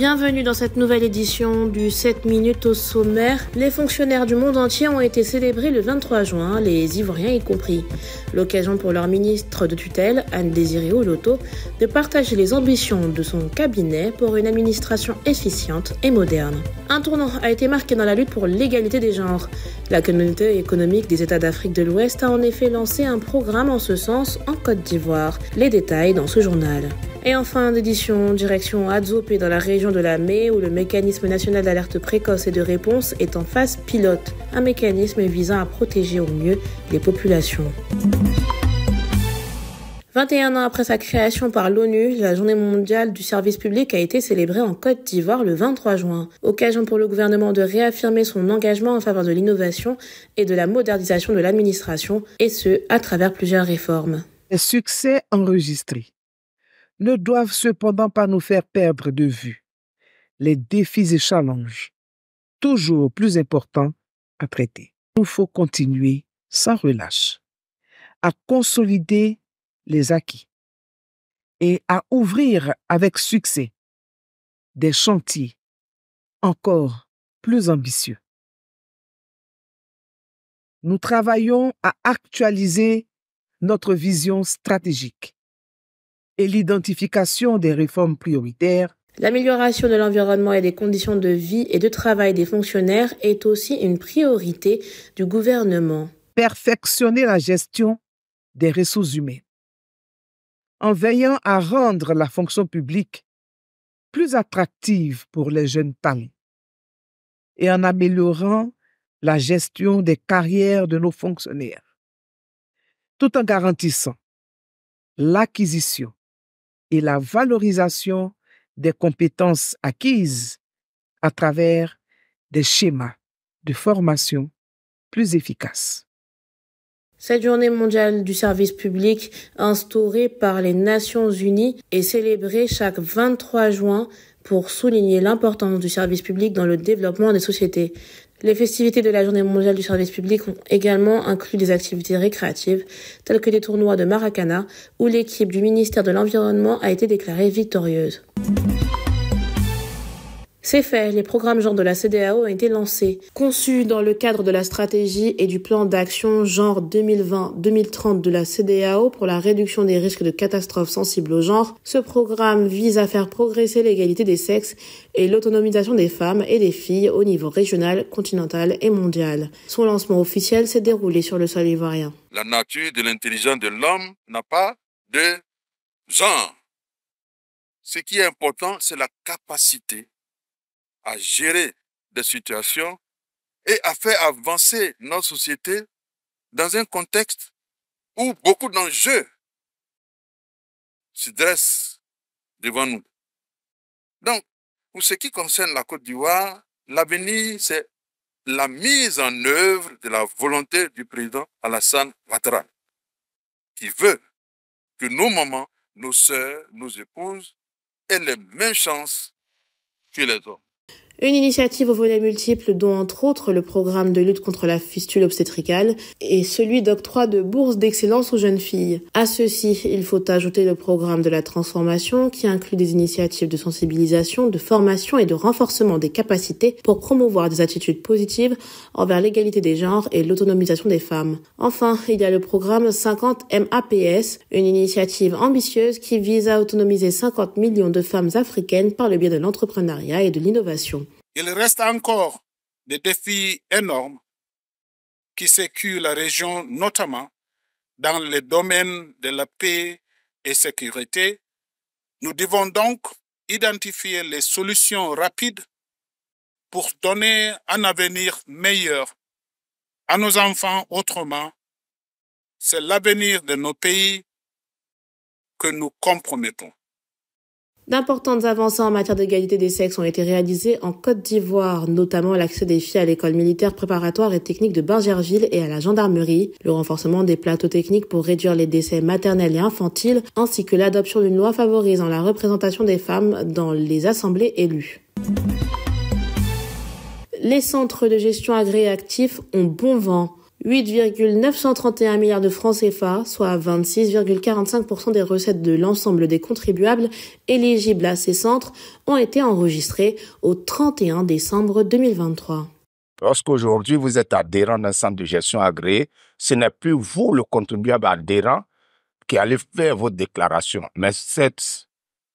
Bienvenue dans cette nouvelle édition du 7 minutes au sommaire. Les fonctionnaires du monde entier ont été célébrés le 23 juin, les Ivoiriens y compris. L'occasion pour leur ministre de tutelle, Anne-Désirée Oloto, de partager les ambitions de son cabinet pour une administration efficiente et moderne. Un tournant a été marqué dans la lutte pour l'égalité des genres. La communauté économique des États d'Afrique de l'Ouest a en effet lancé un programme en ce sens en Côte d'Ivoire. Les détails dans ce journal. Et enfin, d'édition, direction Adzopé dans la région de la Mai où le mécanisme national d'alerte précoce et de réponse est en phase pilote, un mécanisme visant à protéger au mieux les populations. 21 ans après sa création par l'ONU, la journée mondiale du service public a été célébrée en Côte d'Ivoire le 23 juin, occasion pour le gouvernement de réaffirmer son engagement en faveur de l'innovation et de la modernisation de l'administration, et ce, à travers plusieurs réformes. succès enregistré ne doivent cependant pas nous faire perdre de vue les défis et challenges, toujours plus importants à traiter. Il nous faut continuer sans relâche à consolider les acquis et à ouvrir avec succès des chantiers encore plus ambitieux. Nous travaillons à actualiser notre vision stratégique et l'identification des réformes prioritaires, L'amélioration de l'environnement et des conditions de vie et de travail des fonctionnaires est aussi une priorité du gouvernement. Perfectionner la gestion des ressources humaines. En veillant à rendre la fonction publique plus attractive pour les jeunes talents et en améliorant la gestion des carrières de nos fonctionnaires, tout en garantissant l'acquisition et la valorisation des compétences acquises à travers des schémas de formation plus efficaces. Cette journée mondiale du service public, instaurée par les Nations Unies, est célébrée chaque 23 juin pour souligner l'importance du service public dans le développement des sociétés. Les festivités de la Journée mondiale du service public ont également inclus des activités récréatives, telles que des tournois de Maracana, où l'équipe du ministère de l'Environnement a été déclarée victorieuse. C'est fait, les programmes genre de la CDAO ont été lancés. Conçus dans le cadre de la stratégie et du plan d'action genre 2020-2030 de la CDAO pour la réduction des risques de catastrophes sensibles au genre, ce programme vise à faire progresser l'égalité des sexes et l'autonomisation des femmes et des filles au niveau régional, continental et mondial. Son lancement officiel s'est déroulé sur le sol ivoirien. La nature de l'intelligence de l'homme n'a pas de genre. Ce qui est important, c'est la capacité à gérer des situations et à faire avancer notre société dans un contexte où beaucoup d'enjeux se dressent devant nous. Donc, pour ce qui concerne la Côte d'Ivoire, l'avenir, c'est la mise en œuvre de la volonté du président Alassane Ouattara, qui veut que nos mamans, nos sœurs, nos épouses aient les mêmes chances que les hommes. Une initiative au volet multiple dont entre autres le programme de lutte contre la fistule obstétricale et celui d'octroi de bourses d'excellence aux jeunes filles. À ceci, il faut ajouter le programme de la transformation qui inclut des initiatives de sensibilisation, de formation et de renforcement des capacités pour promouvoir des attitudes positives envers l'égalité des genres et l'autonomisation des femmes. Enfin, il y a le programme 50 MAPS, une initiative ambitieuse qui vise à autonomiser 50 millions de femmes africaines par le biais de l'entrepreneuriat et de l'innovation. Il reste encore des défis énormes qui sécurent la région, notamment dans les domaines de la paix et sécurité. Nous devons donc identifier les solutions rapides pour donner un avenir meilleur à nos enfants autrement. C'est l'avenir de nos pays que nous compromettons. D'importantes avancées en matière d'égalité des sexes ont été réalisées en Côte d'Ivoire, notamment l'accès des filles à l'école militaire préparatoire et technique de Bergerville et à la gendarmerie, le renforcement des plateaux techniques pour réduire les décès maternels et infantiles, ainsi que l'adoption d'une loi favorisant la représentation des femmes dans les assemblées élues. Les centres de gestion agréés ont bon vent. 8,931 milliards de francs CFA, soit 26,45% des recettes de l'ensemble des contribuables éligibles à ces centres, ont été enregistrées au 31 décembre 2023. Lorsqu'aujourd'hui vous êtes adhérent d'un centre de gestion agréé, ce n'est plus vous le contribuable adhérent qui allez faire votre déclaration, mais cette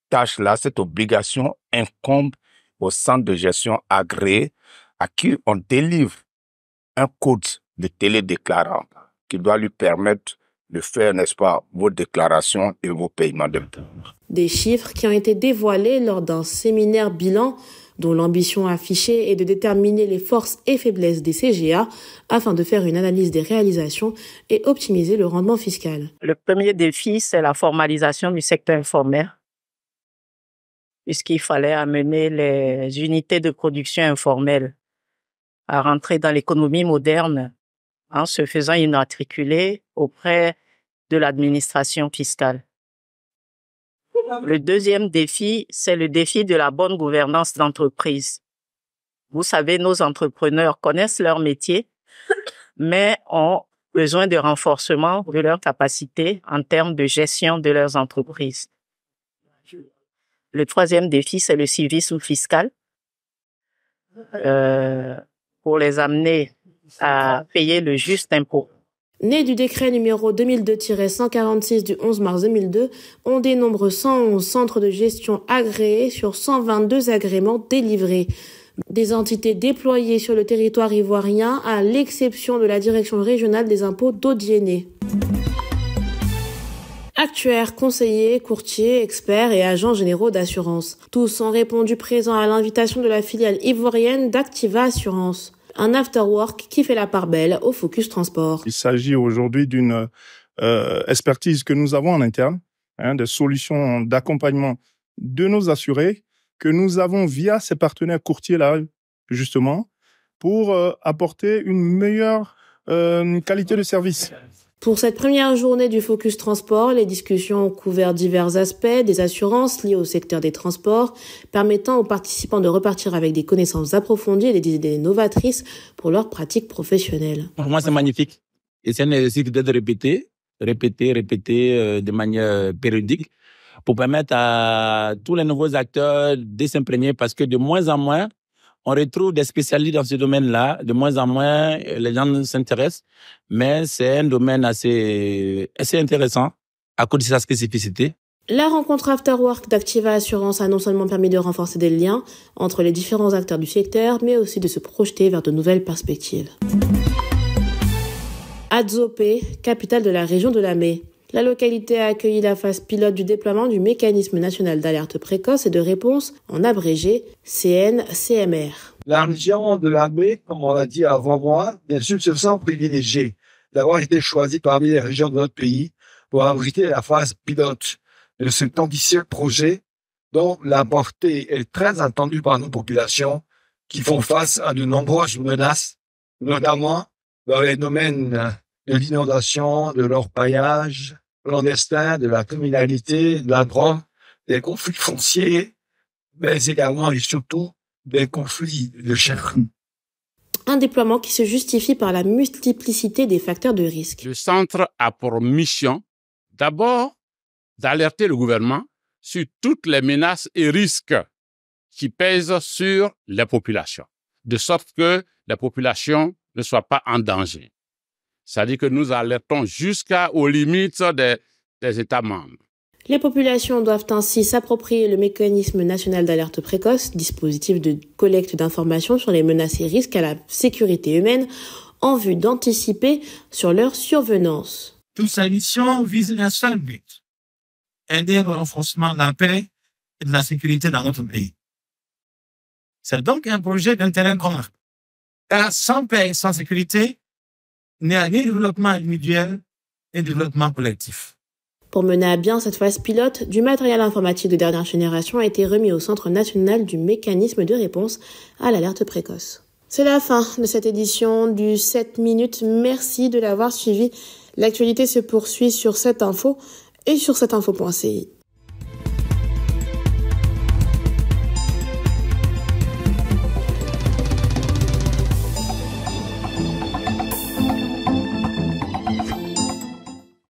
tâche-là, cette obligation incombe au centre de gestion agréé à qui on délivre un code de télédéclarant qui doit lui permettre de faire, n'est-ce pas, vos déclarations et vos paiements de Des chiffres qui ont été dévoilés lors d'un séminaire bilan dont l'ambition affichée est de déterminer les forces et faiblesses des CGA afin de faire une analyse des réalisations et optimiser le rendement fiscal. Le premier défi, c'est la formalisation du secteur informel, puisqu'il fallait amener les unités de production informelles à rentrer dans l'économie moderne en se faisant immatriculer auprès de l'administration fiscale. Le deuxième défi, c'est le défi de la bonne gouvernance d'entreprise. Vous savez, nos entrepreneurs connaissent leur métier, mais ont besoin de renforcement de leurs capacités en termes de gestion de leurs entreprises. Le troisième défi, c'est le civisme fiscal. Euh, pour les amener à payer le juste impôt. Né du décret numéro 2002-146 du 11 mars 2002, on dénombre 111 centres de gestion agréés sur 122 agréments délivrés. Des entités déployées sur le territoire ivoirien à l'exception de la direction régionale des impôts d'Odienné. Actuaires, conseillers, courtiers, experts et agents généraux d'assurance. Tous ont répondu présents à l'invitation de la filiale ivoirienne d'Activa Assurance un after-work qui fait la part belle au Focus Transport. Il s'agit aujourd'hui d'une euh, expertise que nous avons en interne, hein, des solutions d'accompagnement de nos assurés que nous avons via ces partenaires courtiers-là, justement, pour euh, apporter une meilleure euh, qualité de service. Pour cette première journée du Focus Transport, les discussions ont couvert divers aspects des assurances liées au secteur des transports, permettant aux participants de repartir avec des connaissances approfondies et des idées novatrices pour leurs pratiques professionnelles. Pour moi, c'est magnifique. Et c'est ça nécessite d'être répété, répété, répété euh, de manière périodique pour permettre à tous les nouveaux acteurs de s'imprégner parce que de moins en moins, on retrouve des spécialistes dans ce domaine-là. De moins en moins, euh, les gens s'intéressent, mais c'est un domaine assez, intéressant à cause de sa spécificité. La rencontre After Work d'Activa Assurance a non seulement permis de renforcer des liens entre les différents acteurs du secteur, mais aussi de se projeter vers de nouvelles perspectives. Adzopé, capitale de la région de la la localité a accueilli la phase pilote du déploiement du mécanisme national d'alerte précoce et de réponse, en abrégé CNCMR. La région de l'armée, comme on l'a dit avant moi, bien sûr, se sent privilégiée d'avoir été choisie parmi les régions de notre pays pour abriter la phase pilote de cet ambitieux projet dont la portée est très attendue par nos populations qui font face à de nombreuses menaces, notamment dans les domaines de l'inondation, de l'orpaillage, clandestins, de la criminalité, de la drogue, des conflits fonciers, mais également et surtout des conflits de chefferie. Un déploiement qui se justifie par la multiplicité des facteurs de risque. Le centre a pour mission d'abord d'alerter le gouvernement sur toutes les menaces et risques qui pèsent sur la population, de sorte que la population ne soit pas en danger. C'est-à-dire que nous alertons jusqu'aux limites des, États membres. Les populations doivent ainsi s'approprier le mécanisme national d'alerte précoce, dispositif de collecte d'informations sur les menaces et risques à la sécurité humaine, en vue d'anticiper sur leur survenance. Toute sa mission vise un seul but, aider au renforcement de la paix et de la sécurité dans notre pays. C'est donc un projet d'intérêt grand. sans paix et sans sécurité, il n'y a ni développement individuel ni développement collectif. Pour mener à bien cette phase pilote, du matériel informatique de dernière génération a été remis au Centre national du mécanisme de réponse à l'alerte précoce. C'est la fin de cette édition du 7 minutes. Merci de l'avoir suivi. L'actualité se poursuit sur cette info et sur cette